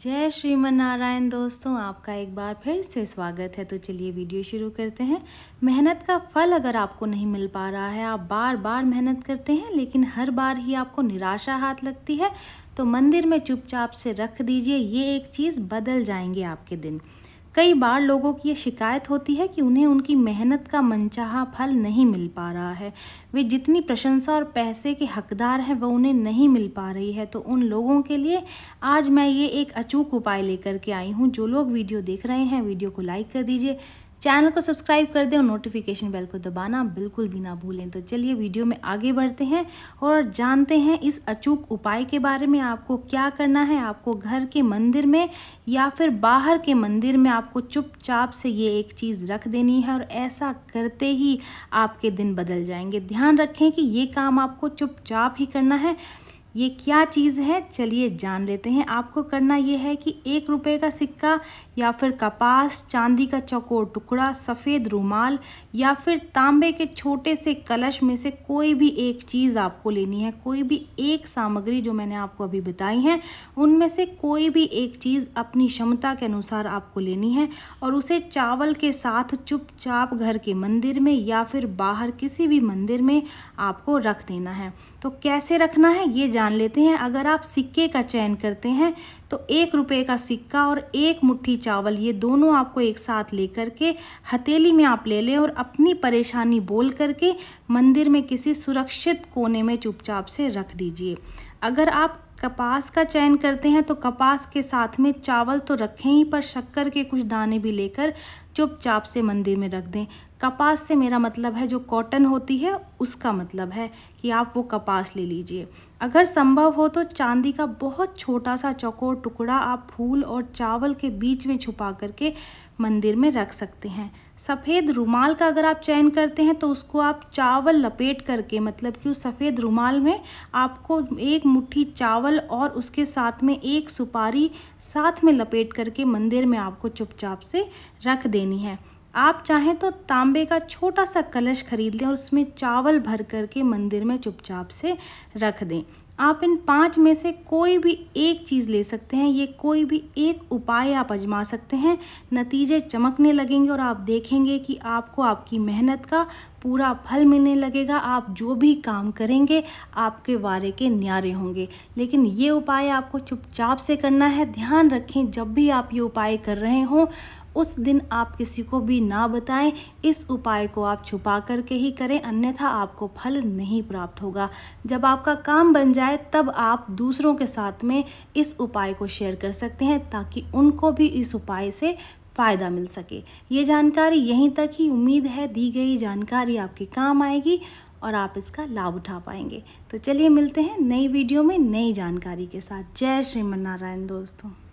जय श्रीमन दोस्तों आपका एक बार फिर से स्वागत है तो चलिए वीडियो शुरू करते हैं मेहनत का फल अगर आपको नहीं मिल पा रहा है आप बार बार मेहनत करते हैं लेकिन हर बार ही आपको निराशा हाथ लगती है तो मंदिर में चुपचाप से रख दीजिए ये एक चीज़ बदल जाएंगे आपके दिन कई बार लोगों की ये शिकायत होती है कि उन्हें उनकी मेहनत का मनचाहा फल नहीं मिल पा रहा है वे जितनी प्रशंसा और पैसे के हकदार हैं वह उन्हें नहीं मिल पा रही है तो उन लोगों के लिए आज मैं ये एक अचूक उपाय लेकर के आई हूँ जो लोग वीडियो देख रहे हैं वीडियो को लाइक कर दीजिए चैनल को सब्सक्राइब कर दें और नोटिफिकेशन बेल को दबाना बिल्कुल भी ना भूलें तो चलिए वीडियो में आगे बढ़ते हैं और जानते हैं इस अचूक उपाय के बारे में आपको क्या करना है आपको घर के मंदिर में या फिर बाहर के मंदिर में आपको चुपचाप से ये एक चीज़ रख देनी है और ऐसा करते ही आपके दिन बदल जाएंगे ध्यान रखें कि ये काम आपको चुपचाप ही करना है ये क्या चीज़ है चलिए जान लेते हैं आपको करना ये है कि एक रुपये का सिक्का या फिर कपास चांदी का चौकोर टुकड़ा सफ़ेद रुमाल या फिर तांबे के छोटे से कलश में से कोई भी एक चीज़ आपको लेनी है कोई भी एक सामग्री जो मैंने आपको अभी बताई है उनमें से कोई भी एक चीज़ अपनी क्षमता के अनुसार आपको लेनी है और उसे चावल के साथ चुपचाप घर के मंदिर में या फिर बाहर किसी भी मंदिर में आपको रख देना है तो कैसे रखना है ये जान जान लेते हैं अगर आप सिक्के का चयन करते हैं तो एक रुपये का सिक्का और एक मुट्ठी चावल ये दोनों आपको एक साथ लेकर के हथेली में आप ले लें और अपनी परेशानी बोल करके मंदिर में किसी सुरक्षित कोने में चुपचाप से रख दीजिए अगर आप कपास का चयन करते हैं तो कपास के साथ में चावल तो रखें ही पर शक्कर के कुछ दाने भी लेकर चुपचाप से मंदिर में रख दें कपास से मेरा मतलब है जो कॉटन होती है उसका मतलब है कि आप वो कपास ले लीजिए अगर संभव हो तो चांदी का बहुत छोटा सा चौकोर टुकड़ा आप फूल और चावल के बीच में छुपा करके मंदिर में रख सकते हैं सफ़ेद रुमाल का अगर आप चयन करते हैं तो उसको आप चावल लपेट करके मतलब कि उस सफ़ेद रुमाल में आपको एक मुट्ठी चावल और उसके साथ में एक सुपारी साथ में लपेट करके मंदिर में आपको चुपचाप से रख देनी है आप चाहें तो तांबे का छोटा सा कलश खरीद लें और उसमें चावल भर कर के मंदिर में चुपचाप से रख दें आप इन पांच में से कोई भी एक चीज़ ले सकते हैं ये कोई भी एक उपाय आप आजमा सकते हैं नतीजे चमकने लगेंगे और आप देखेंगे कि आपको आपकी मेहनत का पूरा फल मिलने लगेगा आप जो भी काम करेंगे आपके वारे के न्यारे होंगे लेकिन ये उपाय आपको चुपचाप से करना है ध्यान रखें जब भी आप ये उपाय कर रहे हों उस दिन आप किसी को भी ना बताएं इस उपाय को आप छुपा करके ही करें अन्यथा आपको फल नहीं प्राप्त होगा जब आपका काम बन जाए तब आप दूसरों के साथ में इस उपाय को शेयर कर सकते हैं ताकि उनको भी इस उपाय से फ़ायदा मिल सके ये जानकारी यहीं तक ही उम्मीद है दी गई जानकारी आपके काम आएगी और आप इसका लाभ उठा पाएंगे तो चलिए मिलते हैं नई वीडियो में नई जानकारी के साथ जय श्रीमनारायण दोस्तों